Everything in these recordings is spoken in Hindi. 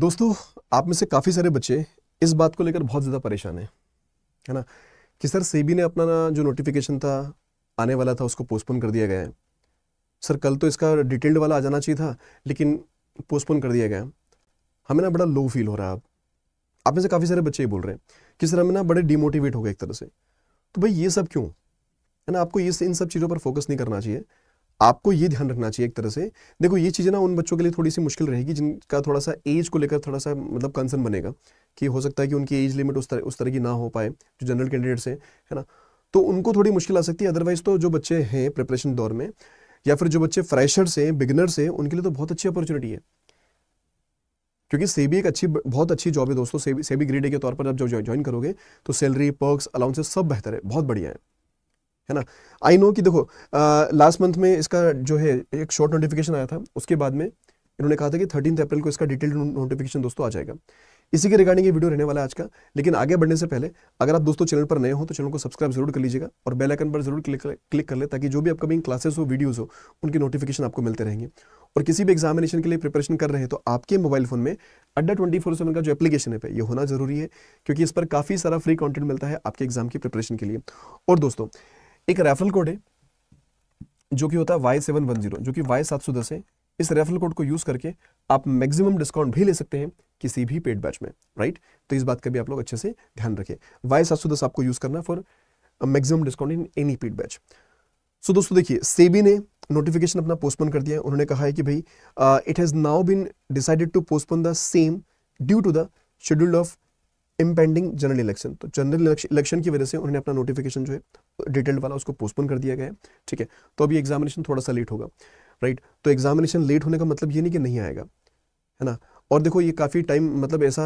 दोस्तों आप में से काफ़ी सारे बच्चे इस बात को लेकर बहुत ज़्यादा परेशान हैं है ना कि सर सेबी ने अपना ना जो नोटिफिकेशन था आने वाला था उसको पोस्टपोन कर दिया गया है सर कल तो इसका डिटेल्ड वाला आ जाना चाहिए था लेकिन पोस्टपोन कर दिया गया हमें ना बड़ा लो फील हो रहा है अब आप में से काफ़ी सारे बच्चे ये बोल रहे हैं कि सर हमें ना बड़े डिमोटिवेट हो गए एक तरह से तो भाई ये सब क्यों है ना आपको ये इन सब चीज़ों पर फोकस नहीं करना चाहिए आपको ये ध्यान रखना चाहिए एक तरह से देखो ये चीज़ें ना उन बच्चों के लिए थोड़ी सी मुश्किल रहेगी जिनका थोड़ा सा एज को लेकर थोड़ा सा मतलब कंसर्न बनेगा कि हो सकता है कि उनकी एज लिमिट उस तरह उस तरह की ना हो पाए जो जनरल कैंडिडेट्स हैं है ना तो उनको थोड़ी मुश्किल आ सकती है अदरवाइज़ तो जो बच्चे हैं प्रिपरेशन दौर में या फिर जो बच्चे फ्रेशर्स हैं बिगनर्स हैं उनके लिए तो बहुत अच्छी अपॉर्चुनिटी है क्योंकि सेबी एक अच्छी बहुत अच्छी जॉब है दोस्तों सेबी सेबी ग्रेड ए के तौर पर आप जब ज्वाइन करोगे तो सैलरी पर्क्स अलाउंसेस सब बेहतर है बहुत बढ़िया है है ना आई नो कि देखो लास्ट मंथ में इसका जो है एक शॉर्ट नोटिफिकेशन आया था उसके बाद में इन्होंने कहा था कि थर्टीन अप्रैल को इसका डिटेल्ड नोटिफिकेशन दोस्तों आ जाएगा इसी के रिगार्डिंग ये वीडियो रहने वाला है आज का लेकिन आगे बढ़ने से पहले अगर आप दोस्तों चैनल पर नए हो तो चैनल को सब्सक्राइब जरूर कर लीजिएगा और बेल आइकन पर जरूर क्लिक क्लिक कर ले ताकि जो भी अपकमिंग क्लासेस हो वीडियोस हो उनके नोटिफिकेशन आपको मिलते रहेंगे और किसी भी एग्जामिनेशन के लिए प्रिपरेशन कर रहे हैं तो आपके मोबाइल फोन में अड्डा ट्वेंटी फोर सेवन का जो एप्लीकेशन है ये होना जरूरी है क्योंकि इस पर काफ़ी सारा फ्री कॉन्टेंट मिलता है आपके एग्जाम की प्रिपरेशन के लिए और दोस्तों एक रेफरल कोड है जो कि होता है वाई जो कि वाई सात है इस रेफरल कोड को यूज करके आप मैक्सिमम डिस्काउंट भी ले सकते हैं किसी भी पेड बैच में राइट तो इस बात का भी आप लोग अच्छे से ध्यान रखें वाई सात सौ दस आपको यूज करना for maximum discount in any paid batch so दोस्तों देखिए सेबी ने नोटिफिकेशन अपना पोस्टपोन कर दिया है उन्होंने कहा है कि भाई it has now been decided to postpone the same due to the schedule of impending general election तो जनरल इलेक्शन की वजह से उन्होंने अपना नोटिफिकेशन जो है डिटेल्ड वाला उसको पोस्टपोन कर दिया गया है ठीक है तो अभी एग्जामिनेशन थोड़ा सा लेट होगा राइट तो एग्जामिनेशन लेट होने का मतलब ये नहीं कि नहीं आएगा है ना और देखो ये काफ़ी टाइम मतलब ऐसा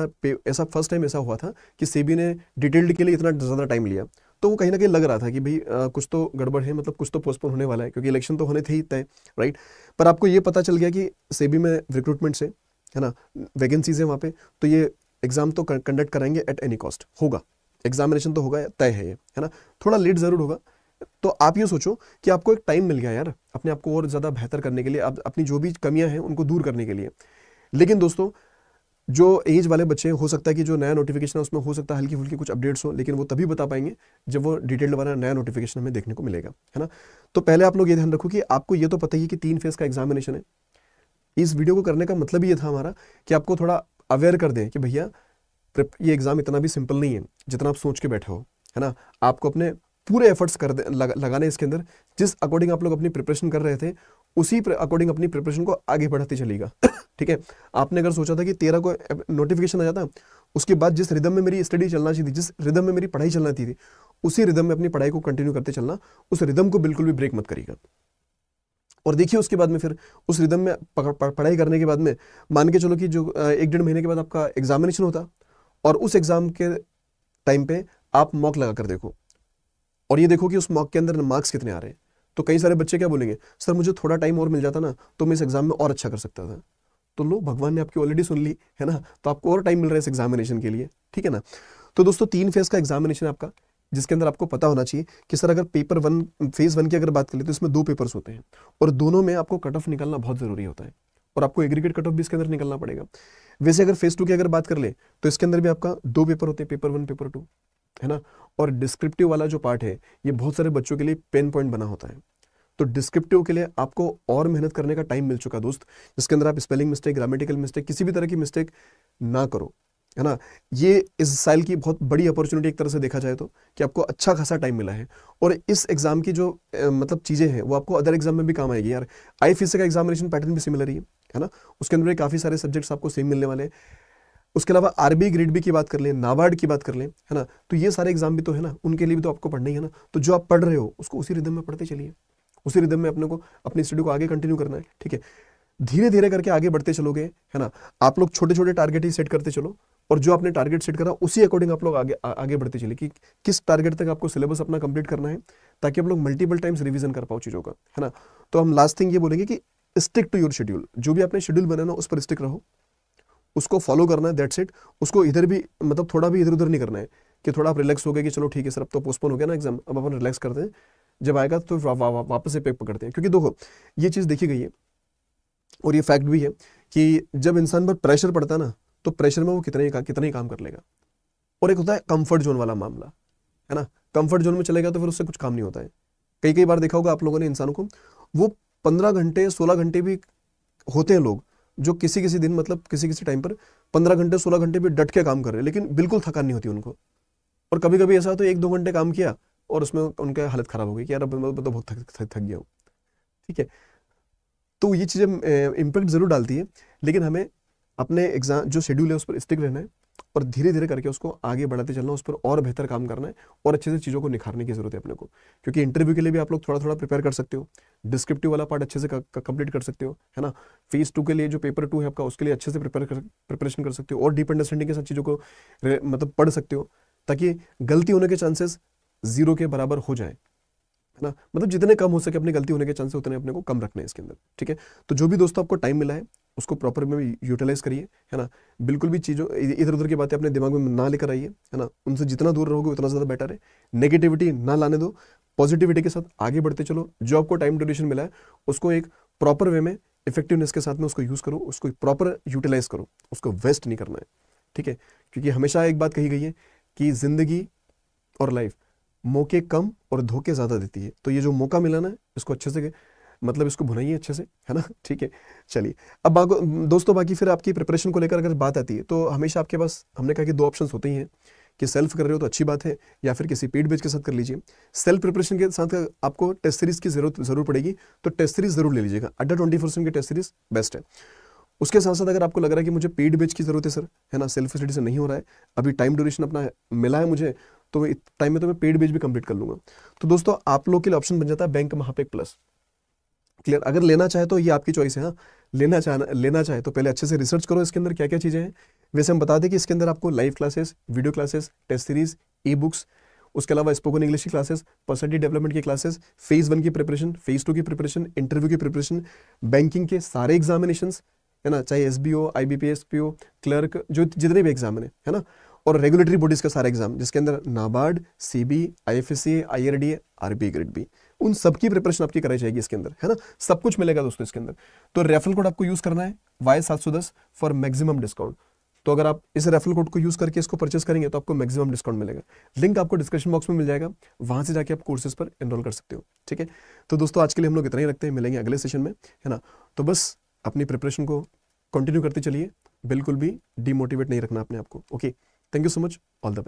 ऐसा फर्स्ट टाइम ऐसा हुआ था कि सेबी ने डिटेल्ड के लिए इतना ज़्यादा टाइम लिया तो वो कहीं ना कहीं लग रहा था कि भाई कुछ तो गड़बड़ है मतलब कुछ तो पोस्टपोन होने वाला है क्योंकि इलेक्शन तो होने थे ही तय राइट पर आपको ये पता चल गया कि सेबी में रिक्रूटमेंट से है ना वैकेंसीज है वहाँ पे तो ये एग्जाम तो कंडक्ट करेंगे एट एनी कॉस्ट होगा एग्जामिनेशन तो होगा तय है ये है ना थोड़ा लेट जरूर होगा तो आप ये सोचो कि आपको एक टाइम मिल गया यार अपने आप को और ज़्यादा बेहतर करने के लिए आप अपनी जो भी कमियां हैं उनको दूर करने के लिए लेकिन दोस्तों जो एज वाले बच्चे हो सकता है कि जो नया नोटिफिकेशन है उसमें हो सकता है हल्की फुल्की कुछ अपडेट्स हो लेकिन वो तभी बता पाएंगे जब वो डिटेल्ड वाला नया नोटिफिकेशन हमें देखने को मिलेगा है ना तो पहले आप लोग ये ध्यान रखो कि आपको ये तो पता ही है कि तीन फेज का एग्जामिनेशन है इस वीडियो को करने का मतलब ये था हमारा कि आपको थोड़ा अवेयर कर दें कि भैया ये एग्ज़ाम इतना भी सिंपल नहीं है जितना आप सोच के बैठे हो है ना आपको अपने पूरे एफर्ट्स कर लग, लगाने इसके अंदर जिस अकॉर्डिंग आप लोग अपनी प्रिपरेशन कर रहे थे उसी अकॉर्डिंग अपनी प्रिपरेशन को आगे बढ़ाते चलेगा ठीक है आपने अगर सोचा था कि तेरह को नोटिफिकेशन आ जाता उसके बाद जिस रिदम में मेरी स्टडी चलना चाहिए थी जिस रिदम में मेरी पढ़ाई चलना चाहिए थी उसी रिदम में अपनी पढ़ाई को कंटिन्यू करते चलना उस रिदम को बिल्कुल भी ब्रेक मत करिएगा और देखिए उसके बाद में फिर उस रिदम में पढ़ाई करने के बाद में मान के चलो कि जो एक डेढ़ महीने के बाद आपका एग्जामिनेशन होता और उस एग्ज़ाम के टाइम पे आप मॉक लगा कर देखो और ये देखो कि उस मॉक के अंदर मार्क्स कितने आ रहे हैं तो कई सारे बच्चे क्या बोलेंगे सर मुझे थोड़ा टाइम और मिल जाता ना तो मैं इस एग्ज़ाम में और अच्छा कर सकता था तो लो भगवान ने आपकी ऑलरेडी सुन ली है ना तो आपको और टाइम मिल रहा है इस एग्जामिनेशन के लिए ठीक है ना तो दोस्तों तीन फेज़ का एग्जामिनेशन आपका जिसके अंदर आपको पता होना चाहिए कि सर अगर पेपर वन फेज़ वन की अगर बात करें तो इसमें दो पेपर्स होते हैं और दोनों में आपको कट ऑफ निकालना बहुत ज़रूरी होता है और आपको एग्रीगेट कट ऑफ भी इसके अंदर निकलना पड़ेगा वैसे अगर फेज़ टू की अगर बात कर ले तो इसके अंदर भी आपका दो पेपर होते हैं पेपर वन पेपर टू है ना और डिस्क्रिप्टिव वाला जो पार्ट है ये बहुत सारे बच्चों के लिए पेन पॉइंट बना होता है तो डिस्क्रिप्टिव के लिए आपको और मेहनत करने का टाइम मिल चुका दोस्त जिसके अंदर आप स्पेलिंग मिस्टेक ग्रामेटिकल मिस्टेक किसी भी तरह की मिस्टेक ना करो है ना ये इस साल की बहुत बड़ी अपॉर्चुनिटी एक तरह से देखा जाए तो कि आपको अच्छा खासा टाइम मिला है और इस एग्ज़ाम की जो मतलब चीज़ें हैं वो आपको अदर एग्जाम में भी काम आएगी यार आई फीस e का एग्जामिनेशन पैटर्न भी सिमिलर ही है है ना उसके अंदर काफ़ी सारे सब्जेक्ट्स आपको सेम मिलने वाले हैं उसके अलावा आरबी ग्रेड बी की बात कर लें नाबार्ड की बात कर लें है ना तो ये सारे एग्जाम भी तो है ना उनके लिए भी तो आपको पढ़ना ही है ना तो जो आप पढ़ रहे हो उसको उसी रिदम में पढ़ते चलिए उसी रिदम में अपने को अपनी स्टडी को आगे कंटिन्यू करना है ठीक है धीरे धीरे करके आगे बढ़ते चलोगे है ना आप लोग छोटे छोटे टारगेट ही सेट करते चलो और जो आपने टारगेट सेट करा उसी अकॉर्डिंग आप लोग आगे आगे बढ़ते चले कि किस टारगेट तक आपको सिलेबस अपना कंप्लीट करना है ताकि आप लोग मल्टीपल टाइम्स रिवीजन कर पाओ चीज़ों का है ना तो हम लास्ट थिंग ये बोलेंगे कि स्टिक टू योर शेड्यूल जो भी आपने शेड्यूल बनाना उस पर स्टिक रहो उसको फॉलो करना है दैट्स सेट उसको इधर भी मतलब थोड़ा भी इधर उधर नहीं करना है कि थोड़ा आप रिलैक्स हो गए कि चलो ठीक है सर अब तो पोस्टपोन हो गया ना एग्जाम अब अपन रिलैक्स करते हैं जब आएगा तो वा, वा, वा, वापस से पैक पकड़ते हैं क्योंकि देखो ये चीज़ देखी गई है और ये फैक्ट भी है कि जब इंसान पर प्रेशर पड़ता है ना तो प्रेशर में वो कितने ही कितना ही काम कर लेगा और एक होता है कंफर्ट जोन वाला मामला है ना कंफर्ट जोन में चलेगा तो फिर उससे कुछ काम नहीं होता है कई कई बार देखा होगा आप लोगों ने इंसानों को वो पंद्रह घंटे सोलह घंटे भी होते हैं लोग जो किसी किसी दिन मतलब किसी किसी टाइम पर पंद्रह घंटे सोलह घंटे भी डट के काम कर रहे हैं लेकिन बिल्कुल थकान नहीं होती उनको और कभी कभी ऐसा होता तो है एक दो घंटे काम किया और उसमें उनकी हालत ख़राब हो गई कि यार मैं तो बहुत थक थक, थक गया हूँ ठीक है तो ये चीज़ें इम्पैक्ट ज़रूर डालती है लेकिन हमें अपने एग्जाम जो शेड्यूल है उस पर स्टिक रहना है और धीरे धीरे करके उसको आगे बढ़ाते चलना उस पर और बेहतर काम करना है और अच्छे से चीज़ों को निखारने की ज़रूरत है अपने को क्योंकि इंटरव्यू के लिए भी आप लोग थोड़ा थोड़ा प्रिपेयर कर सकते हो डिस्क्रिप्टिव वाला पार्ट अच्छे से कंप्लीट कर सकते हो है ना फेज टू के लिए जो पेपर टू है आपका उसके लिए अच्छे से प्रिपेयर कर प्रिपरेशन कर सकते हो और डीप अंडरस्टैंडिंग के साथ चीज़ों को मतलब पढ़ सकते हो ताकि गलती होने के चांसेस जीरो के बराबर हो जाए है ना मतलब जितने कम हो सके अपनी गलती होने के चांसेस उतने अपने को कम रखने हैं इसके अंदर ठीक है तो जो भी दोस्तों आपको टाइम मिला है उसको प्रॉपर में यूटिलाइज करिए है ना बिल्कुल भी चीज़ों इधर उधर की बातें अपने दिमाग में ना लेकर आइए है ना उनसे जितना दूर रहोगे उतना ज़्यादा बेटर है नेगेटिविटी ना लाने दो पॉजिटिविटी के साथ आगे बढ़ते चलो जो आपको टाइम ड्यूरेशन मिला है उसको एक प्रॉपर वे में इफेक्टिवनेस के साथ में उसको यूज़ करो उसको प्रॉपर यूटिलाइज करो उसको वेस्ट नहीं करना है ठीक है क्योंकि हमेशा एक बात कही गई है कि ज़िंदगी और लाइफ मौके कम और धोखे ज़्यादा देती है तो ये जो मौका मिला ना इसको अच्छे से मतलब इसको भुनाइए अच्छे से है ना ठीक है चलिए अब बाको दोस्तों बाकी फिर आपकी प्रिपरेशन को लेकर अगर बात आती है तो हमेशा आपके पास हमने कहा कि दो ऑप्शन होते ही हैं कि सेल्फ कर रहे हो तो अच्छी बात है या फिर किसी पेड बेच के साथ कर लीजिए सेल्फ प्रिपरेशन के साथ आपको टेस्ट सीरीज की जरूरत जरूर पड़ेगी तो टेस्ट सीरीज जरूर ले लीजिएगा अंडर ट्वेंटी फोर की टेस्ट सीरीज बेस्ट है उसके साथ साथ अगर आपको लग रहा है कि मुझे पेड बेच की जरूरत है सर है ना सेल्फ स्टडी से नहीं हो रहा है अभी टाइम ड्यूरेशन अपना मिला है मुझे तो टाइम में तो मैं पेड बेच भी कंप्लीट कर लूंगा तो दोस्तों आप लोग के लिए ऑप्शन बन जाता है बैंक महापेक प्लस क्लियर अगर लेना चाहे तो ये आपकी चॉइस है हाँ लेना चाहना लेना चाहे तो पहले अच्छे से रिसर्च करो इसके अंदर क्या क्या चीज़ें हैं वैसे हम बता दें कि इसके अंदर आपको live classes video classes test series e books उसके अलावा स्पोकन इंग्लिश की क्लासेस पर्सनलिटी डेवलपमेंट की क्लासेस फेज वन की प्रिपरेशन फेज टू की प्रिपरेशन इंटरव्यू की प्रिपरेशन बैंकिंग के सारे एग्जामिनेशन है ना चाहे S B O I B P S P O clerk जो जितने भी एग्जाम है ना और रेगुलेटरी बॉडीज का सारा एग्जाम जिसके अंदर NABARD C B I F S C I R D R B grade B उन सबकी प्रिपरेशन आपकी कराई जाएगी इसके अंदर है ना सब कुछ मिलेगा दोस्तों इसके अंदर तो रेफरल कोड आपको यूज करना है वाई सात सौ दस फॉर मैक्सिमम डिस्काउंट तो अगर आप इस रेफरल कोड को यूज करके इसको परचेस करेंगे तो आपको मैक्सिमम डिस्काउंट मिलेगा लिंक आपको डिस्क्रिप्शन बॉक्स में मिल जाएगा वहां से जाके आप कोर्सेज पर एनरोल कर सकते हो ठीक है तो दोस्तों आज के लिए हम लोग इतना ही रखते हैं मिलेंगे अगले सेशन में है ना तो बस अपनी प्रिपरेशन को कंटिन्यू करते चलिए बिल्कुल भी डिमोटिवेट नहीं रखना अपने आपको okay thank you so much all the